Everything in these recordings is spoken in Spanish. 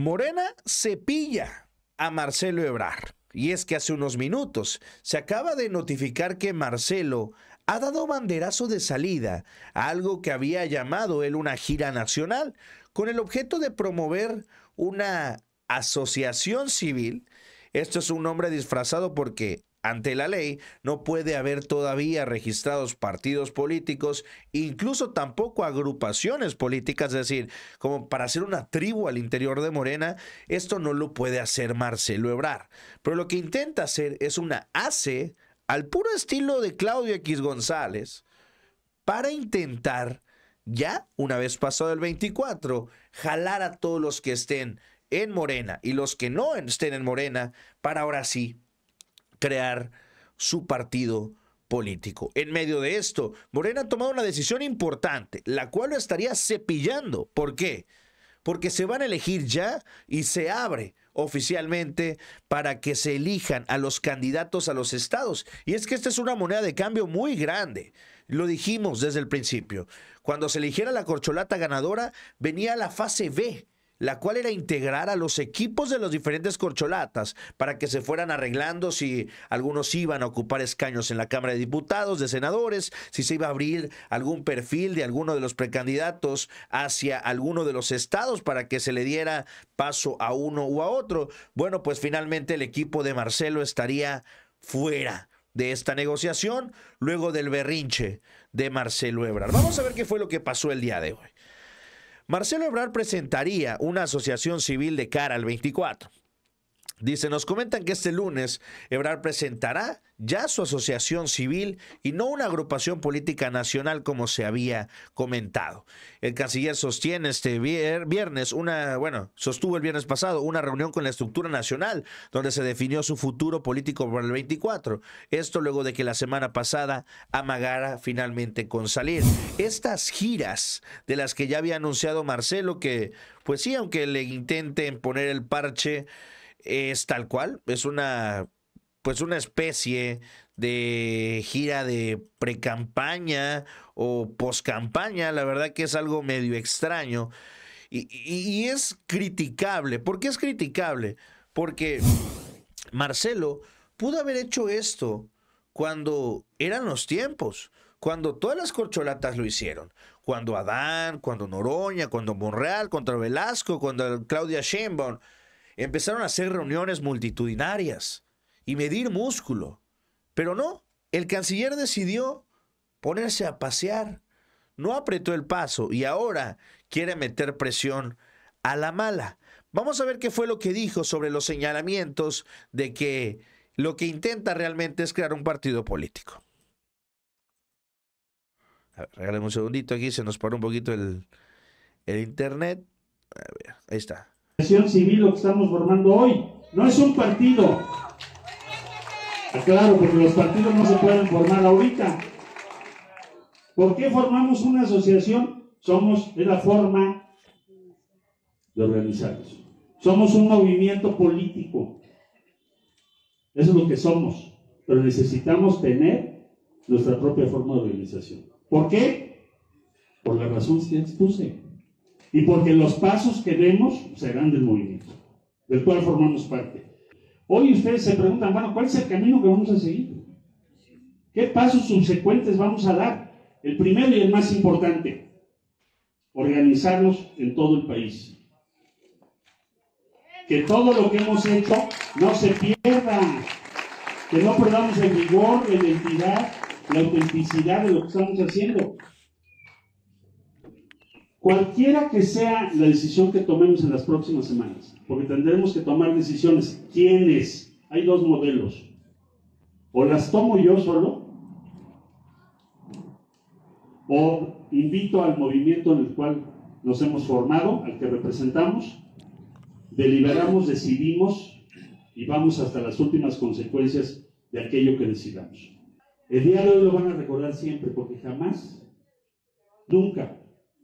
Morena cepilla a Marcelo Ebrar. Y es que hace unos minutos se acaba de notificar que Marcelo ha dado banderazo de salida a algo que había llamado él una gira nacional, con el objeto de promover una asociación civil. Esto es un nombre disfrazado porque ante la ley, no puede haber todavía registrados partidos políticos, incluso tampoco agrupaciones políticas, es decir, como para hacer una tribu al interior de Morena, esto no lo puede hacer Marcelo Ebrar. Pero lo que intenta hacer es una AC al puro estilo de Claudio X González para intentar, ya una vez pasado el 24, jalar a todos los que estén en Morena y los que no estén en Morena para ahora sí crear su partido político. En medio de esto, Morena ha tomado una decisión importante, la cual lo estaría cepillando. ¿Por qué? Porque se van a elegir ya y se abre oficialmente para que se elijan a los candidatos a los estados. Y es que esta es una moneda de cambio muy grande. Lo dijimos desde el principio. Cuando se eligiera la corcholata ganadora, venía la fase B la cual era integrar a los equipos de los diferentes corcholatas para que se fueran arreglando si algunos iban a ocupar escaños en la Cámara de Diputados, de senadores, si se iba a abrir algún perfil de alguno de los precandidatos hacia alguno de los estados para que se le diera paso a uno u a otro. Bueno, pues finalmente el equipo de Marcelo estaría fuera de esta negociación luego del berrinche de Marcelo Ebrard. Vamos a ver qué fue lo que pasó el día de hoy. Marcelo Ebrard presentaría una asociación civil de cara al 24. Dice, nos comentan que este lunes Ebrar presentará ya su asociación civil y no una agrupación política nacional como se había comentado. El canciller sostiene este viernes una, bueno, sostuvo el viernes pasado una reunión con la estructura nacional donde se definió su futuro político para el 24. Esto luego de que la semana pasada amagara finalmente con salir. Estas giras de las que ya había anunciado Marcelo que pues sí, aunque le intenten poner el parche es tal cual, es una pues una especie de gira de precampaña o post-campaña. la verdad que es algo medio extraño y, es criticable. ¿Por qué es criticable? Porque Marcelo pudo haber hecho esto cuando eran los tiempos, cuando todas las corcholatas lo hicieron, cuando Adán, cuando Noroña, cuando Monreal, contra Velasco, cuando Claudia Sheinbaum. Empezaron a hacer reuniones multitudinarias y medir músculo. Pero no, el canciller decidió ponerse a pasear, no apretó el paso y ahora quiere meter presión a la mala. Vamos a ver qué fue lo que dijo sobre los señalamientos de que lo que intenta realmente es crear un partido político. A ver, un segundito aquí, se nos paró un poquito el, el internet. A ver, ahí está civil lo que estamos formando hoy. No es un partido. Claro, porque los partidos no se pueden formar ahorita. ¿Por qué formamos una asociación? Somos, de la forma de organizarnos. Somos un movimiento político. Eso es lo que somos. Pero necesitamos tener nuestra propia forma de organización. ¿Por qué? Por la razón que expuse y porque los pasos que demos serán del movimiento, del cual formamos parte. Hoy ustedes se preguntan, bueno, ¿cuál es el camino que vamos a seguir? ¿Qué pasos subsecuentes vamos a dar? El primero y el más importante, organizarnos en todo el país. Que todo lo que hemos hecho no se pierda, que no perdamos el vigor, la identidad, la autenticidad de lo que estamos haciendo. Cualquiera que sea la decisión que tomemos en las próximas semanas, porque tendremos que tomar decisiones. ¿Quiénes? Hay dos modelos. O las tomo yo solo, o invito al movimiento en el cual nos hemos formado, al que representamos, deliberamos, decidimos y vamos hasta las últimas consecuencias de aquello que decidamos. El día de hoy lo van a recordar siempre porque jamás, nunca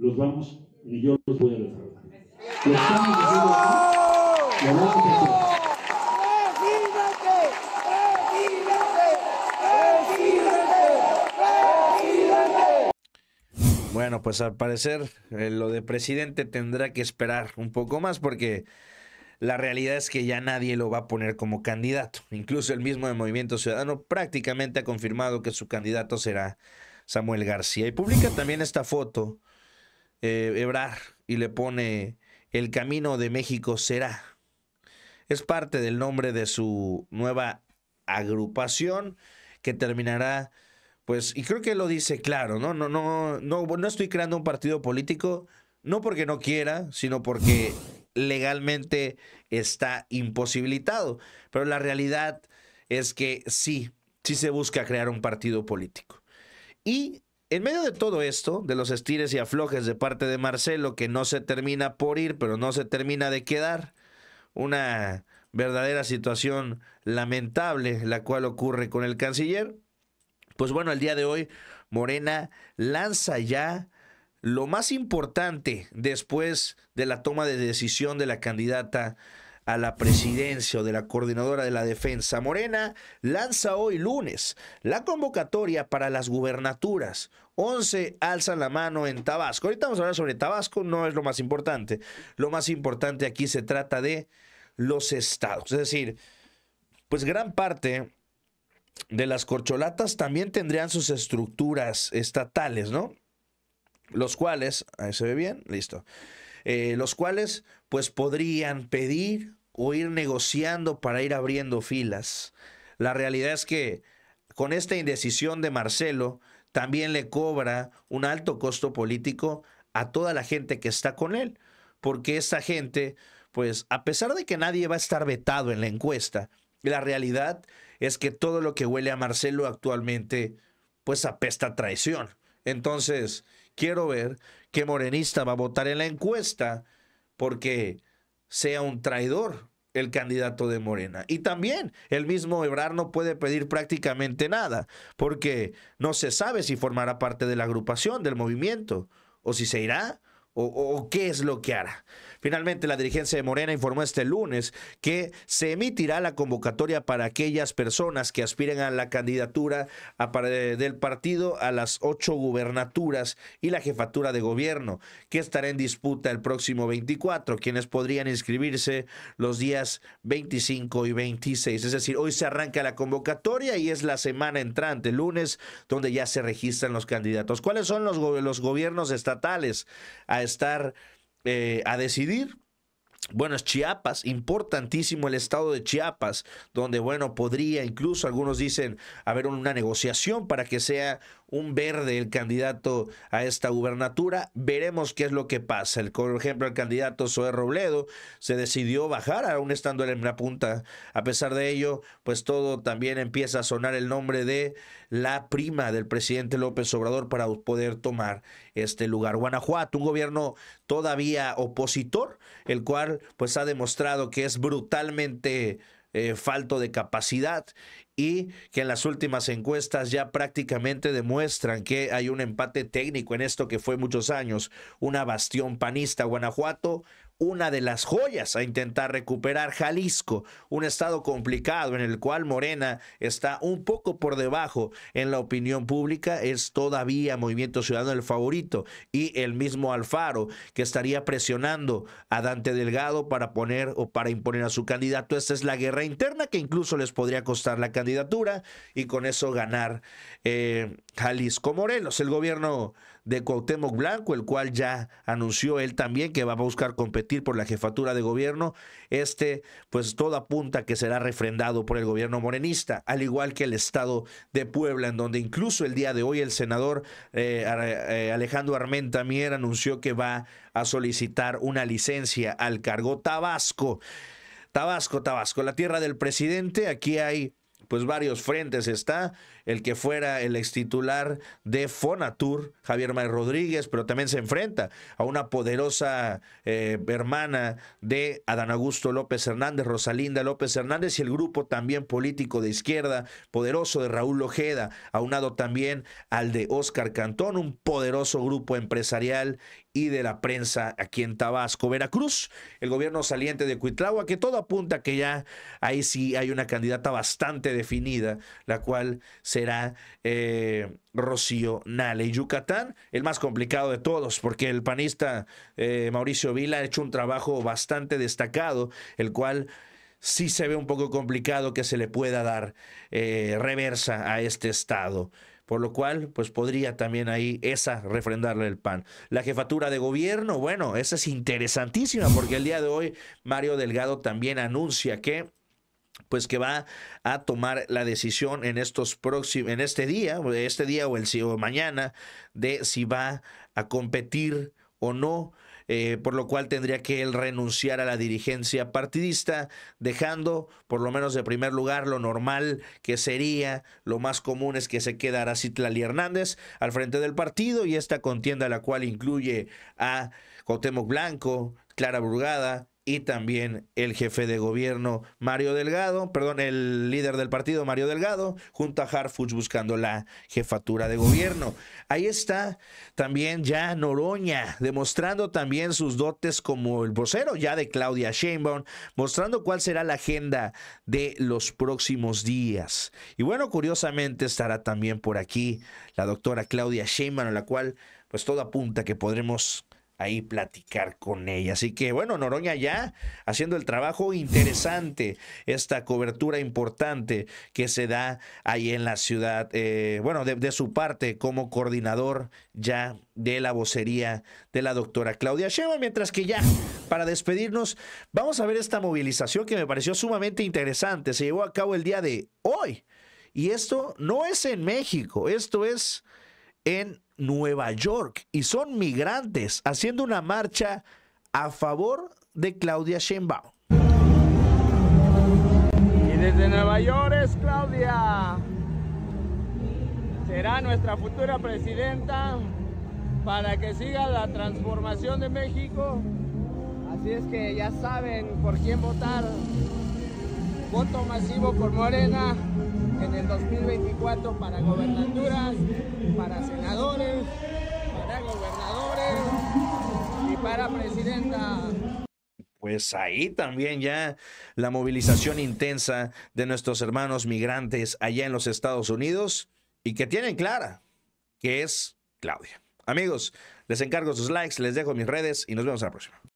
los vamos, y yo los voy a defraudar. Lo estamos Bueno, pues al parecer eh, lo de presidente tendrá que esperar un poco más porque la realidad es que ya nadie lo va a poner como candidato. Incluso el mismo de Movimiento Ciudadano prácticamente ha confirmado que su candidato será Samuel García. Y publica también esta foto eh, Ebrar y le pone El camino de México será. Es parte del nombre de su nueva agrupación que terminará pues y creo que lo dice claro, ¿no? No no no no estoy creando un partido político no porque no quiera, sino porque legalmente está imposibilitado, pero la realidad es que sí, sí se busca crear un partido político. Y en medio de todo esto, de los estires y aflojes de parte de Marcelo, que no se termina por ir, pero no se termina de quedar, una verdadera situación lamentable la cual ocurre con el canciller, pues bueno, el día de hoy Morena lanza ya lo más importante después de la toma de decisión de la candidata a la presidencia o de la coordinadora de la defensa, Morena lanza hoy lunes la convocatoria para las gubernaturas. 11 alzan la mano en Tabasco. Ahorita vamos a hablar sobre Tabasco, no es lo más importante. Lo más importante aquí se trata de los estados. Es decir, pues gran parte de las corcholatas también tendrían sus estructuras estatales, ¿no? Los cuales, ahí se ve bien, listo eh, los cuales pues podrían pedir o ir negociando para ir abriendo filas. La realidad es que con esta indecisión de Marcelo también le cobra un alto costo político a toda la gente que está con él, porque esta gente, pues a pesar de que nadie va a estar vetado en la encuesta, la realidad es que todo lo que huele a Marcelo actualmente, pues apesta traición. Entonces, quiero ver qué morenista va a votar en la encuesta porque sea un traidor el candidato de Morena. Y también el mismo Ebrar no puede pedir prácticamente nada, porque no se sabe si formará parte de la agrupación, del movimiento, o si se irá, o, o qué es lo que hará. Finalmente, la dirigencia de Morena informó este lunes que se emitirá la convocatoria para aquellas personas que aspiren a la candidatura del partido a las ocho gubernaturas y la jefatura de gobierno, que estará en disputa el próximo 24, quienes podrían inscribirse los días 25 y 26. Es decir, hoy se arranca la convocatoria y es la semana entrante, lunes, donde ya se registran los candidatos. ¿Cuáles son los, los gobiernos estatales a estar eh, a decidir. Bueno, es Chiapas, importantísimo el estado de Chiapas, donde, bueno, podría incluso, algunos dicen, haber una negociación para que sea un verde el candidato a esta gubernatura. Veremos qué es lo que pasa. El, por ejemplo, el candidato Zoé Robledo se decidió bajar, aún estando en la punta. A pesar de ello, pues todo también empieza a sonar el nombre de la prima del presidente López Obrador para poder tomar este lugar. Guanajuato, un gobierno todavía opositor, el cual pues ha demostrado que es brutalmente eh, falto de capacidad y que en las últimas encuestas ya prácticamente demuestran que hay un empate técnico en esto que fue muchos años una bastión panista. Guanajuato una de las joyas a intentar recuperar Jalisco, un estado complicado en el cual Morena está un poco por debajo en la opinión pública, es todavía Movimiento Ciudadano el favorito y el mismo Alfaro que estaría presionando a Dante Delgado para poner o para imponer a su candidato. Esta es la guerra interna que incluso les podría costar la candidatura y con eso ganar eh, Jalisco Morelos. El gobierno de Cuauhtémoc Blanco, el cual ya anunció él también que va a buscar competir por la jefatura de gobierno. Este, pues todo apunta que será refrendado por el gobierno morenista, al igual que el estado de Puebla, en donde incluso el día de hoy el senador eh, eh, Alejandro Armenta Mier anunció que va a solicitar una licencia al cargo Tabasco. Tabasco, Tabasco, la tierra del presidente, aquí hay pues varios frentes está el que fuera el ex titular de Fonatur, Javier May Rodríguez, pero también se enfrenta a una poderosa eh, hermana de Adán Augusto López Hernández, Rosalinda López Hernández, y el grupo también político de izquierda, poderoso de Raúl Ojeda, aunado también al de Oscar Cantón, un poderoso grupo empresarial y de la prensa aquí en Tabasco, Veracruz, el gobierno saliente de Cuitlagua, que todo apunta que ya ahí sí hay una candidata bastante definida, la cual será eh, Rocío Nale. Y Yucatán, el más complicado de todos, porque el panista eh, Mauricio Vila ha hecho un trabajo bastante destacado, el cual sí se ve un poco complicado que se le pueda dar eh, reversa a este estado. Por lo cual, pues podría también ahí esa refrendarle el pan. La jefatura de gobierno, bueno, esa es interesantísima porque el día de hoy Mario Delgado también anuncia que pues que va a tomar la decisión en estos próximos, en este día, este día o el o mañana, de si va a competir o no. Eh, por lo cual tendría que él renunciar a la dirigencia partidista, dejando por lo menos de primer lugar lo normal que sería, lo más común es que se quedara Citlali Hernández al frente del partido y esta contienda la cual incluye a Cotemoc Blanco, Clara Burgada, y también el jefe de gobierno Mario Delgado, perdón, el líder del partido Mario Delgado, junto a Harfuch buscando la jefatura de gobierno. Ahí está también ya Noroña demostrando también sus dotes como el vocero ya de Claudia Sheinbaum, mostrando cuál será la agenda de los próximos días. Y bueno, curiosamente estará también por aquí la doctora Claudia Sheinbaum, a la cual pues todo apunta que podremos ahí platicar con ella. Así que bueno, Noroña ya haciendo el trabajo interesante, esta cobertura importante que se da ahí en la ciudad, eh, bueno, de, de, su parte como coordinador ya de la vocería de la doctora Claudia Sheva, mientras que ya para despedirnos vamos a ver esta movilización que me pareció sumamente interesante, se llevó a cabo el día de hoy. Y esto no es en México, esto es en Nueva York y son migrantes haciendo una marcha a favor de Claudia Sheinbaum. Y desde Nueva York es Claudia. Será nuestra futura presidenta para que siga la transformación de México. Así es que ya saben por quién votar. Voto masivo por Morena en el 2024 para gobernaturas, para senadores, para gobernadores y para presidenta. Pues ahí también ya la movilización intensa de nuestros hermanos migrantes allá en los Estados Unidos y que tienen clara que es Claudia. Amigos, les encargo sus likes, les dejo mis redes y nos vemos a la próxima.